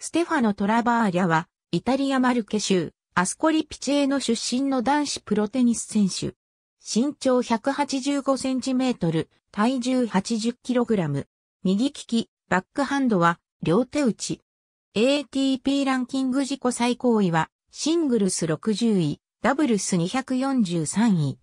ステファノ・トラバーリャは、イタリア・マルケ州、アスコリ・ピチエの出身の男子プロテニス選手。身長185センチメートル、体重80キログラム。右利き、バックハンドは、両手打ち。ATP ランキング自己最高位は、シングルス60位、ダブルス243位。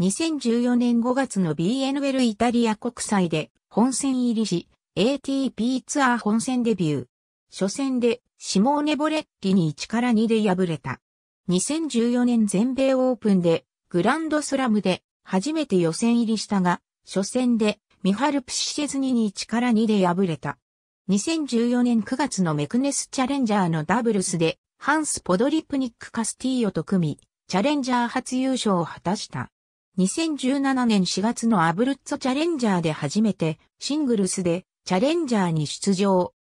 2014年5月の BNL イタリア国際で本戦入りし、ATP ツアー本戦デビュー。初戦でシモーネ・ボレッィに1から2で敗れた。2014年全米オープンでグランドスラムで初めて予選入りしたが、初戦でミハルプシシェズニに1から2で敗れた。2014年9月のメクネスチャレンジャーのダブルスで、ハンス・ポドリプニック・カスティーヨと組み、チャレンジャー初優勝を果たした。2017年4月のアブルッツォチャレンジャーで初めて、シングルスでチャレンジャーに出場。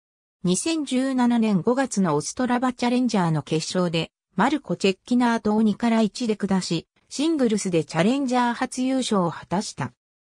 2017年5月のオストラバチャレンジャーの決勝で、マルコ・チェッキナートを2から1で下し、シングルスでチャレンジャー初優勝を果たした。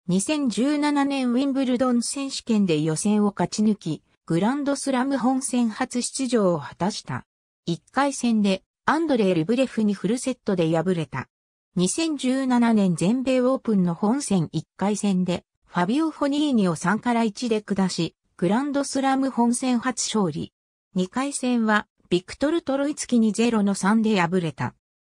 2017年ウィンブルドン選手権で予選を勝ち抜き、グランドスラム本戦初出場を果たした。1回戦でアンドレイ・ルブレフにフルセットで敗れた。2017年全米オープンの本戦1回戦で、ファビオ・フォニーニを3から1で下し、グランドスラム本戦初勝利。2回戦は、ビクトル・トロイツキに0の3で敗れた。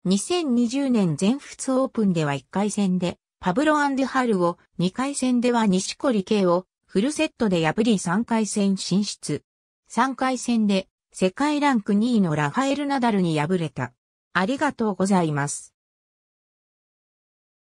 2020年全仏オープンでは1回戦で、パブロアンデハルを、2回戦では西堀圭を、フルセットで破り3回戦進出。3回戦で、世界ランク2位のラファエル・ナダルに敗れた。ありがとうございます。